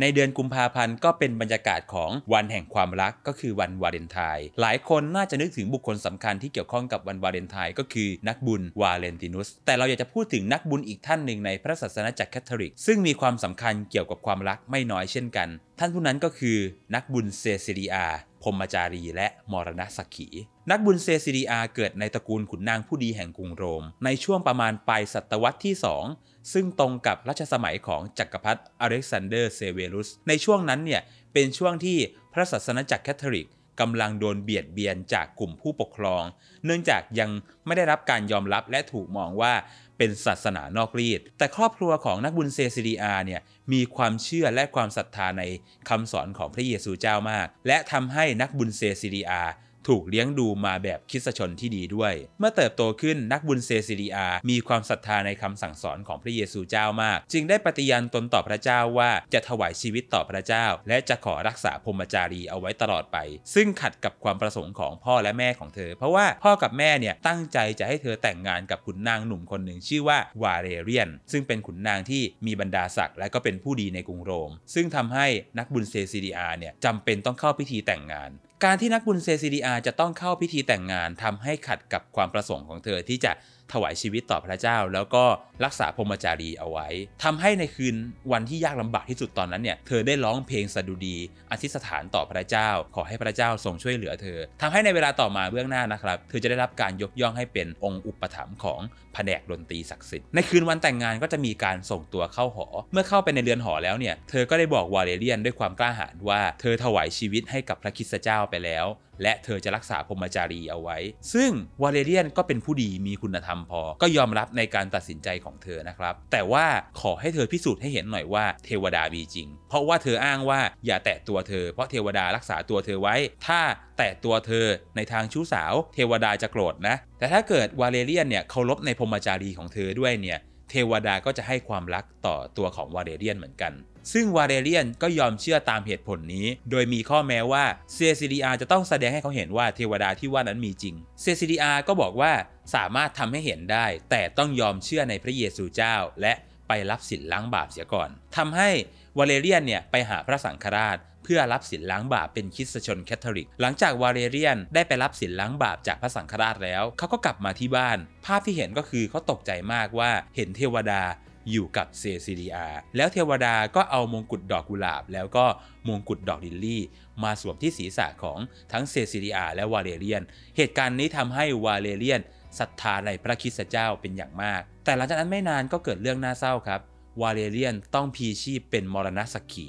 ในเดือนกุมภาพันธ์ก็เป็นบรรยากาศของวันแห่งความรักก็คือวันวาเลนไทน์หลายคนน่าจะนึกถึงบุคคลสำคัญที่เกี่ยวข้องกับวันวาเลนไทน์ก็คือนักบุญวาเลนตินุสแต่เราอยากจะพูดถึงนักบุญอีกท่านหนึ่งในพระศาสนาจักรแคทอลิก ซึ่งมีความสำคัญเกี่ยวกับความรักไม่น้อยเช่นกันท่านผู้นั้นก็คือนักบุญเซซิลีอาพรมจารีและมรณสักขี นักบุญเซซิดีอาเกิดในตระกูลขุนนางผู้ดีแห่งกรุงโรม ในช่วงประมาณปลายศตวรรษที่ 2 ซึ่งตรงกับรัชสมัยของจักรพรรดิอเล็กซานเดอร์เซเวรุส ในช่วงนั้นเนี่ยเป็นช่วงที่พระศาสนาจักรแคทอลิกกำลังโดนเบียดเบียนจากกลุ่มผู้ปกครอง เนื่องจากยังไม่ได้รับการยอมรับและถูกมองว่าเป็นศาสนานอกรีดแต่ครอบครัวของนักบุญเซซิลีอาเนี่ย มีความเชื่อและความศรัทธาในคำสอนของพระเยซูเจ้ามาก และทำให้นักบุญเซซิลีอาถูกเลี้ยงดูมาแบบคิดสชนที่ดีด้วย เมื่อเติบโตขึ้นนักบุญเซซิลีอามีความศรัทธาในคำสั่งสอนของพระเยซูเจ้ามาก จึงได้ปฏิญาณตนต่อพระเจ้าว่าจะถวายชีวิตต่อพระเจ้า และจะขอรักษาพรมจารีเอาไว้ตลอดไป ซึ่งขัดกับความประสงค์ของพ่อและแม่ของเธอ เพราะว่าพ่อกับแม่เนี่ยตั้งใจจะให้เธอแต่งงานกับขุนนางหนุ่มคนหนึ่งชื่อว่าวาเลเรียนซึ่งเป็นขุนนางที่มีบรรดาศักดิ์และก็เป็นผู้ดีในกรุงโรม ซึ่งทำให้นักบุญเซซิลีอาเนี่ยจำเป็นต้องเข้าพิธีแต่งงานการที่นักบุญเซซีดีอาจะต้องเข้าพิธีแต่งงานทำให้ขัดกับความประสงค์ของเธอที่จะถวายชีวิตต่อพระเจ้า แล้วก็รักษาพรมจารีเอาไว้ ทำให้ในคืนวันที่ยากลำบากที่สุดตอนนั้นเนี่ย เธอได้ร้องเพลงสดุดีอธิษฐานต่อพระเจ้าขอให้พระเจ้าทรงช่วยเหลือเธอทำให้ในเวลาต่อมาเบื้องหน้านะครับ เธอจะได้รับการยกย่องให้เป็นองค์อุปถัมภ์ของแผนกดนตรีศักดิ์สิทธิ์ ในคืนวันแต่งงานก็จะมีการส่งตัวเข้าหอ เมื่อเข้าไปในเรือนหอแล้วเนี่ย เธอก็ได้บอกวาเลเรียนด้วยความกล้าหาญว่าเธอถวายชีวิตให้กับพระคิสเจ้าไปแล้ว และเธอจะรักษาพรมจารีเอาไว้ ซึ่งวาเลเรียนก็เป็นผู้ดีมีคุณธรรมรมพอก็ยอมรับในการตัดสินใจของเธอนะครับ แต่ว่าขอให้เธอพิสูจน์ให้เห็นหน่อยว่าเทวดามีจริง เพราะว่าเธออ้างว่าอย่าแตะตัวเธอเพราะเทวดารักษาตัวเธอไว้ ถ้าแตะตัวเธอในทางชู้สาว เทวดาจะโกรธนะ แต่ถ้าเกิดวาเลเรียนเนี่ยเคารพในพรมจารีของเธอด้วยเนี่ยเทวดาก็จะให้ความรักต่อตัวของวาเเรียนเหมือนกัน ซึ่งวาเเรียนก็ยอมเชื่อตามเหตุผลนี้ โดยมีข้อแม้ว่าเซซิลิอาจะต้องแสดงให้เขาเห็นว่าเทวดาที่ว่านั้นมีจริง เซซิลิอาก็บอกว่าสามารถทำให้เห็นได้ แต่ต้องยอมเชื่อในพระเยซูเจ้า และไปรับสินล้างบาปเสียก่อน ทำให้วาเเรียนเนี่ย ไปหาพระสังฆราชเพื่อรับศีลล้างบาปเป็นคริสตชนแคทอลิก หลังจากวาเลเรียนได้ไปรับศีลล้างบาปจากพระสังฆราชแล้ว เขาก็กลับมาที่บ้าน ภาพที่เห็นก็คือเขาตกใจมากว่าเห็นเทวดาอยู่กับเซซิลีอาแล้วเทวดาก็เอามงกุฎดอกกุหลาบ แล้วก็มงกุฎดอกลิลลี่ มาสวมที่ศีรษะของทั้งเซซิลีอาและวาเลเรียน เหตุการณ์นี้ทำให้วาเลเรียนศรัทธาในพระคริสตเจ้าเป็นอย่างมาก แต่หลังจากนั้นไม่นานก็เกิดเรื่องน่าเศร้าครับวาเลเรียนต้องพีชีพเป็นมรณะสักขี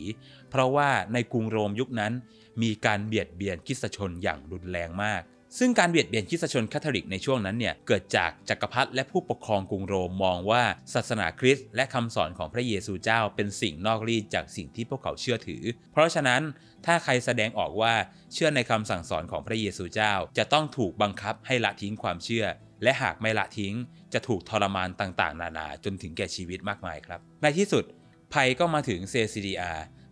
เพราะว่าในกรุงโรมยุคนั้นมีการเบียดเบียนคิสชนอย่างรุนแรงมากซึ่งการเบียดเบียนคริสตชนคาทอลิกในช่วงนั้นเนี่ยเกิดจากจักรพรรดิและผู้ปกครองกรุงโรมมองว่าศาสนาคริสต์และคำสอนของพระเยซูเจ้า เป็นสิ่งนอกรีดจากสิ่งที่พวกเขาเชื่อถือ เพราะฉะนั้น ถ้าใครแสดงออกว่าเชื่อในคำสั่งสอนของพระเยซูเจ้า จะต้องถูกบังคับให้ละทิ้งความเชื่อ และหากไม่ละทิ้ง จะถูกทรมานต่างๆ นานาจนถึงแก่ชีวิตมากมายครับในที่สุดภัยก็มาถึงเซซิเดีย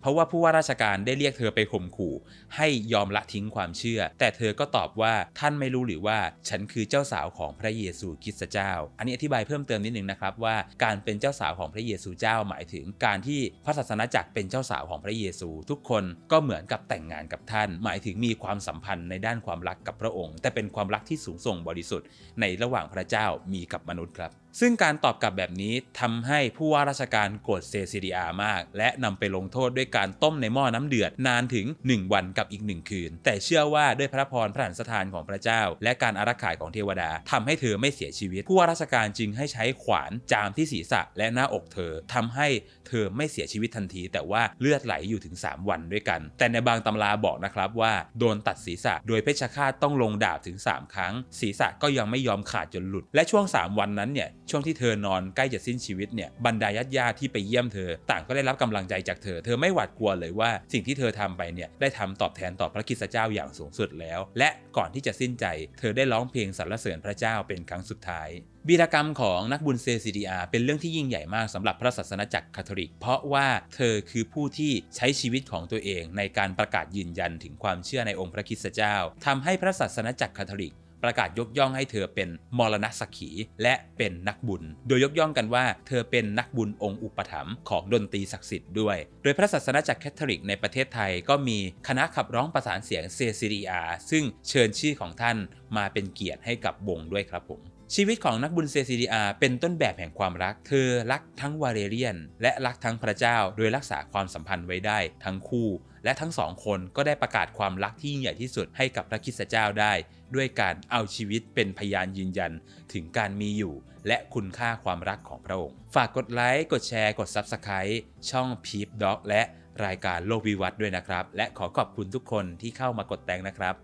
เพราะว่าผู้ว่าราชการได้เรียกเธอไปข่มขู่ ให้ยอมละทิ้งความเชื่อ แต่เธอก็ตอบว่าท่านไม่รู้หรือว่าฉันคือเจ้าสาวของพระเยซูคริสต์เจ้า อันนี้อธิบายเพิ่มเติมนิดนึงนะครับว่าการเป็นเจ้าสาวของพระเยซูเจ้าหมายถึง การที่พระศาสนาจักรเป็นเจ้าสาวของพระเยซู ทุกคนก็เหมือนกับแต่งงานกับท่าน หมายถึงมีความสัมพันธ์ในด้านความรักกับพระองค์ แต่เป็นความรักที่สูงส่งบริสุทธิ์ในระหว่างพระเจ้ามีกับมนุษย์ครับซึ่งการตอบกลับแบบนี้ทำให้ผู้ว่าราชการโกรธเซซิดีอามาก และนำไปลงโทษด้วยการต้มในหม้อน้ำเดือดนานถึง 1 วันกับอีก 1 คืน แต่เชื่อว่าด้วยพระพรพระหันสถานของพระเจ้า และการอารักขายของเทวดา ทำให้เธอไม่เสียชีวิต ผู้ว่าราชการจึงให้ใช้ขวานจามที่ศีรษะ และหน้าอกเธอทำให้เธอไม่เสียชีวิตทันทีแต่ว่าเลือดไหลอยู่ถึง 3 วันด้วยกัน แต่ในบางตำราบอกนะครับว่า โดนตัดศีรษะ โดยเพชฌฆาตต้องลงดาบถึง 3 ครั้ง ศีรษะก็ยังไม่ยอมขาดจนหลุดและช่วง3วันนั้นเนี่ยช่วงที่เธอนอนใกล้จะสิ้นชีวิตเนี่ยบรรดาญาติญาติที่ไปเยี่ยมเธอ ต่างก็ได้รับกำลังใจจากเธอ เธอไม่หวาดกลัวเลยว่าสิ่งที่เธอทำไปเนี่ยได้ทำตอบแทนต่อพระคิดเจ้าอย่างสูงสุดแล้ว และก่อนที่จะสิ้นใจ เธอได้ร้องเพลงสรรเสริญพระเจ้าเป็นครั้งสุดท้าย วีรกรรมของนักบุญเซซิดีอาเป็นเรื่องที่ยิ่งใหญ่มากสำหรับพระศาสนาจักรคาทอลิกเพราะว่าเธอคือผู้ที่ใช้ชีวิตของตัวเอง ในการประกาศยืนยันถึงความเชื่อในองค์พระคิสเจ้า ทำให้พระศาสนาจักรคาทอลิกประกาศยกย่องให้เธอเป็นมรณสักขีและเป็นนักบุญ โดยยกย่องกันว่า เธอเป็นนักบุญองค์อุปถัมภ์ของดนตรีศักดิ์สิทธิ์ด้วย โดยพระศาสนาจักรแคทอลิกในประเทศไทยก็มีคณะขับร้องประสานเสียงเซซิรีอาซึ่งเชิญชื่อของท่านมาเป็นเกียรติให้กับวงด้วยครับผม ชีวิตของนักบุญเซซิลีอาเป็นต้นแบบแห่งความรัก เธอรักทั้งวาเรเรียน และรักทั้งพระเจ้า โดยรักษาความสัมพันธ์ไว้ได้ทั้งคู่และทั้งสองคนก็ได้ประกาศความรักที่ยิ่งใหญ่ที่สุดให้กับพระคิสเจ้าได้ ด้วยการเอาชีวิตเป็นพยานยืนยันถึงการมีอยู่ และคุณค่าความรักของพระองค์ ฝากกดไลค์กดแชร์ กด Subscribe ช่อง p e e p Dog และรายการโลกวิวัฒน์ด้วยนะครับ และขอขอบคุณทุกคนที่เข้ามากดแตงนะครับ